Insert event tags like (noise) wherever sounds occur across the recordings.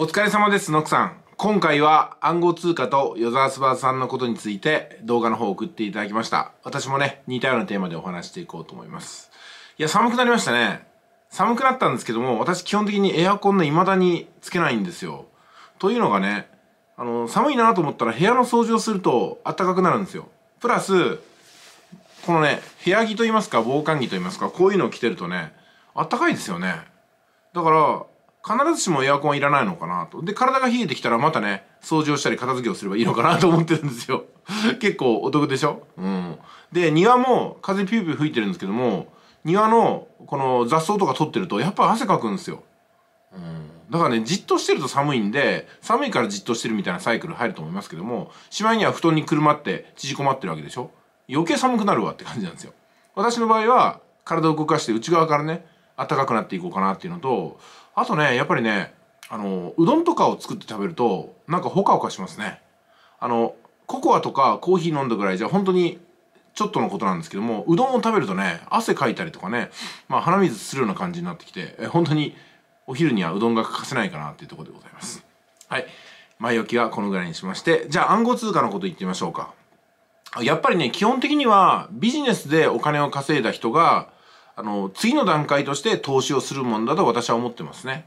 お疲れ様です、ノクさん。今回は暗号通貨とスバーさんのことについて動画の方を送っていただきました。私もね、似たようなテーマでお話していこうと思います。いや、寒くなりましたね。寒くなったんですけども、私基本的にエアコンね、未だにつけないんですよ。というのがね、あの、寒いなと思ったら部屋の掃除をすると暖かくなるんですよ。プラス、このね、部屋着と言いますか、防寒着と言いますか、こういうのを着てるとね、暖かいですよね。だから、必ずしもエアコンいらないのかなと。で、体が冷えてきたらまたね、掃除をしたり片付けをすればいいのかなと思ってるんですよ。(laughs) 結構お得でしょうん。で、庭も風ピューピュー吹いてるんですけども、庭のこの雑草とか取ってると、やっぱ汗かくんですよ。うん。だからね、じっとしてると寒いんで、寒いからじっとしてるみたいなサイクル入ると思いますけども、しまいには布団にくるまって縮こまってるわけでしょ余計寒くなるわって感じなんですよ。私の場合は、体を動かして内側からね、暖かくなっていこうかなっていうのとあとねやっぱりねあのうどんとかを作って食べるとなんかほかほかしますねあのココアとかコーヒー飲んだぐらいじゃ本当にちょっとのことなんですけどもうどんを食べるとね汗かいたりとかね、まあ、鼻水するような感じになってきてえ本当にお昼にはうどんが欠かせないかなっていうとこでございますはい前置きはこのぐらいにしましてじゃあ暗号通貨のこと言ってみましょうかやっぱりね基本的にはビジネスでお金を稼いだ人があの、次の段階として投資をするもんだと私は思ってますね。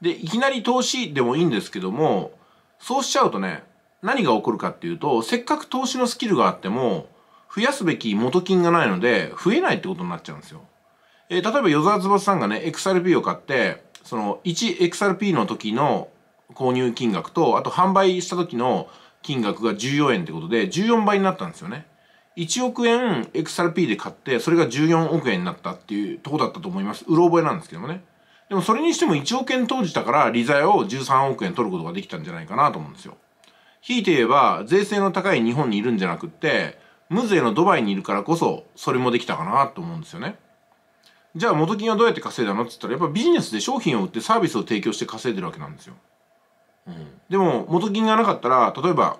で、いきなり投資でもいいんですけども、そうしちゃうとね、何が起こるかっていうと、せっかく投資のスキルがあっても、増やすべき元金がないので、増えないってことになっちゃうんですよ。えー、例えば、与沢翼さんがね、XRP を買って、その、1XRP の時の購入金額と、あと販売した時の金額が14円ってことで、14倍になったんですよね。1億円 XRP で買って、それが14億円になったっていうとこだったと思います。うろ覚えなんですけどもね。でもそれにしても1億円投じたから、利材を13億円取ることができたんじゃないかなと思うんですよ。ひいて言えば、税制の高い日本にいるんじゃなくって、無税のドバイにいるからこそ、それもできたかなと思うんですよね。じゃあ元金はどうやって稼いだのって言ったら、やっぱビジネスで商品を売ってサービスを提供して稼いでるわけなんですよ。うん、でも、元金がなかったら、例えば、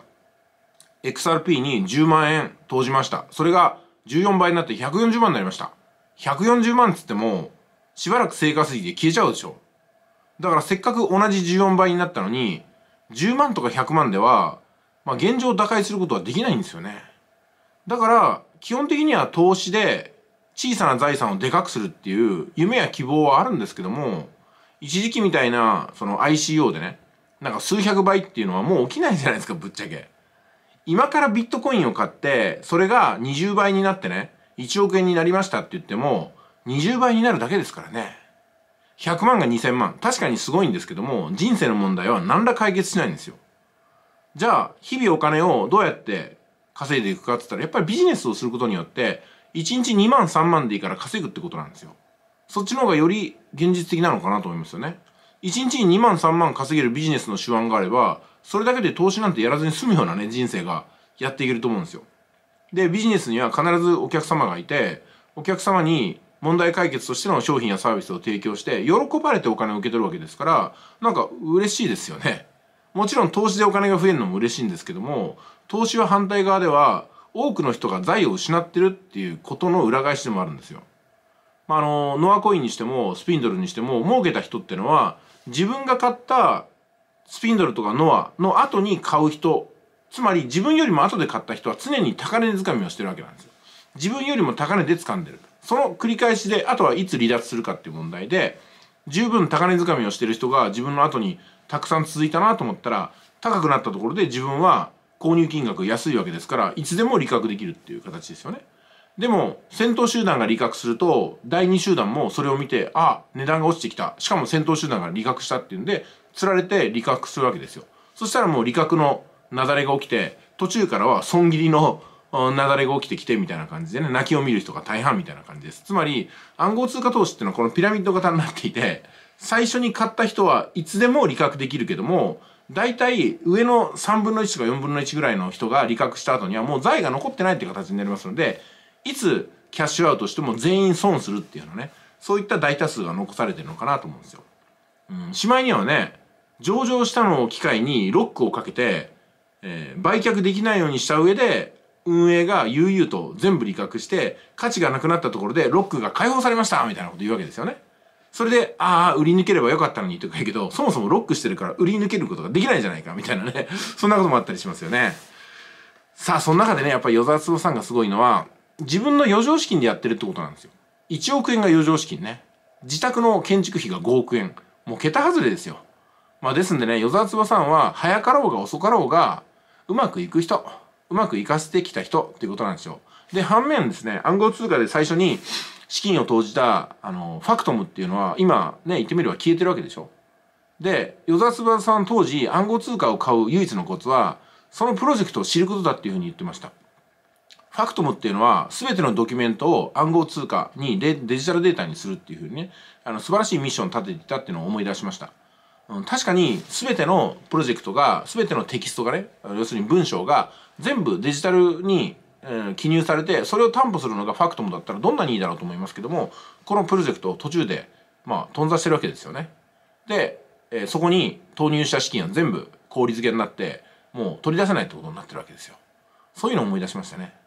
XRP に10万円投じました。それが14倍になって140万になりました。140万っつっても、しばらく生活費で消えちゃうでしょ。だからせっかく同じ14倍になったのに、10万とか100万では、まあ、現状打開することはできないんですよね。だから、基本的には投資で小さな財産をでかくするっていう夢や希望はあるんですけども、一時期みたいな、その ICO でね、なんか数百倍っていうのはもう起きないじゃないですか、ぶっちゃけ。今からビットコインを買って、それが20倍になってね、1億円になりましたって言っても、20倍になるだけですからね。100万が2000万。確かにすごいんですけども、人生の問題は何ら解決しないんですよ。じゃあ、日々お金をどうやって稼いでいくかって言ったら、やっぱりビジネスをすることによって、1日2万3万でいいから稼ぐってことなんですよ。そっちの方がより現実的なのかなと思いますよね。1日に2万3万稼げるビジネスの手腕があれば、それだけで投資なんてやらずに済むようなね、人生がやっていけると思うんですよ。で、ビジネスには必ずお客様がいて、お客様に問題解決としての商品やサービスを提供して、喜ばれてお金を受け取るわけですから、なんか嬉しいですよね。もちろん投資でお金が増えるのも嬉しいんですけども、投資は反対側では、多くの人が財を失ってるっていうことの裏返しでもあるんですよ。まあ、あの、ノアコインにしても、スピンドルにしても、儲けた人ってのは、自分が買ったスピンドルとかノアの後に買う人、つまり自分よりも後で買った人は常に高値掴みをしてるわけなんですよ。自分よりも高値で掴んでる。その繰り返しで、あとはいつ離脱するかっていう問題で、十分高値掴みをしてる人が自分の後にたくさん続いたなと思ったら、高くなったところで自分は購入金額安いわけですから、いつでも利確できるっていう形ですよね。でも先頭集団が利確すると第2集団もそれを見てあ値段が落ちてきたしかも先頭集団が利確したっていうんでつられて利確するわけですよそしたらもう利確の雪崩が起きて途中からは損切りの雪崩が起きてきてみたいな感じでね泣きを見る人が大半みたいな感じですつまり暗号通貨投資っていうのはこのピラミッド型になっていて最初に買った人はいつでも利確できるけども大体上の3分の1とか4分の1ぐらいの人が利確した後にはもう財が残ってないっていう形になりますのでいつキャッシュアウトしても全員損するっていうのねそういった大多数が残されてるのかなと思うんですよ。うん、しまいにはね上場したのを機会にロックをかけて、えー、売却できないようにした上で運営が悠々と全部利確して価値がなくなったところでロックが解放されましたみたいなこと言うわけですよね。それで、ああ、売り抜ければよかったのにとか言うけど、そもそもロックしてるから売り抜けることができないじゃないかみたいなね、そんなこともあったりしますよね。さあ、その中でね、やっぱり与沢坪さんがすごいのは、自分の余剰資金でやってるってことなんですよ1億円が余剰資金ね自宅の建築費が5億円もう桁外れですよまあですんでね与沢翼さんは早かろうが遅かろうがうまくいく人うまくいかせてきた人っていうことなんですよで反面ですね暗号通貨で最初に資金を投じたあのファクトムっていうのは今ね言ってみれば消えてるわけでしょで与沢翼さん当時暗号通貨を買う唯一のコツはそのプロジェクトを知ることだっていうふうに言ってましたファクトムっていうのは全てのドキュメントを暗号通貨にデジタルデータにするっていうふうにねあの素晴らしいミッションを立てていたっていうのを思い出しました。確かに全てのプロジェクトが全てのテキストがね要するに文章が全部デジタルに記入されてそれを担保するのがファクトムだったらどんなにいいだろうと思いますけどもこのプロジェクトを途中でまあ頓挫してるわけですよね。で、えそこに投入した資金は全部氷率けになってもう取り出せないってことになってるわけですよ。そういうのを思い出しましたね。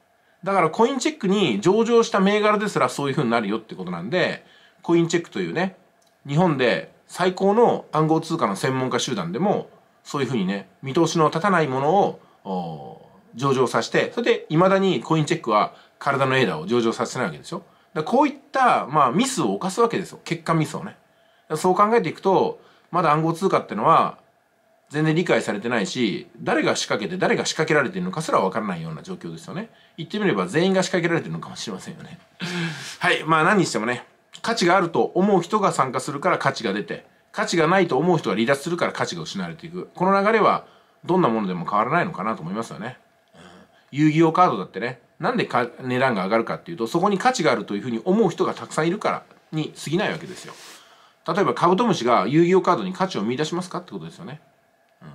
だからコインチェックに上場した銘柄ですらそういう風になるよってことなんで、コインチェックというね、日本で最高の暗号通貨の専門家集団でも、そういう風にね、見通しの立たないものを上場させて、それで未だにコインチェックは体のエーダーを上場させないわけでしょ。だこういった、まあ、ミスを犯すわけですよ。結果ミスをね。そう考えていくと、まだ暗号通貨ってのは、全然理解されてないし誰が仕掛けて誰が仕掛けられてるのかすら分からないような状況ですよね言ってみれば全員が仕掛けられてるのかもしれませんよね (laughs) はいまあ何にしてもね価値があると思う人が参加するから価値が出て価値がないと思う人が離脱するから価値が失われていくこの流れはどんなものでも変わらないのかなと思いますよね、遊戯王カードだってねなんでか値段が上がるかっていうとそこに価値があるというふうに思う人がたくさんいるからに過ぎないわけですよ例えばカブトムシが遊戯王カードに価値を見出しますかってことですよね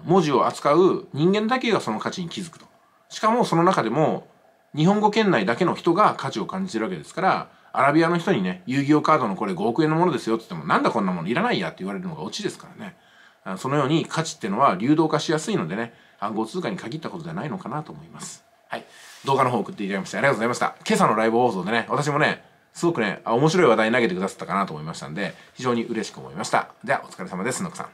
文字を扱う人間だけがその価値に気づくとしかもその中でも日本語圏内だけの人が価値を感じてるわけですからアラビアの人にね遊戯王カードのこれ5億円のものですよって言ってもなんだこんなものいらないやって言われるのがオチですからねそのように価値ってのは流動化しやすいのでね暗号通貨に限ったことじゃないのかなと思いますはい動画の方送っていただきましてありがとうございました今朝のライブ放送でね私もねすごくね面白い話題投げてくださったかなと思いましたんで非常に嬉しく思いましたではお疲れ様ですのくさん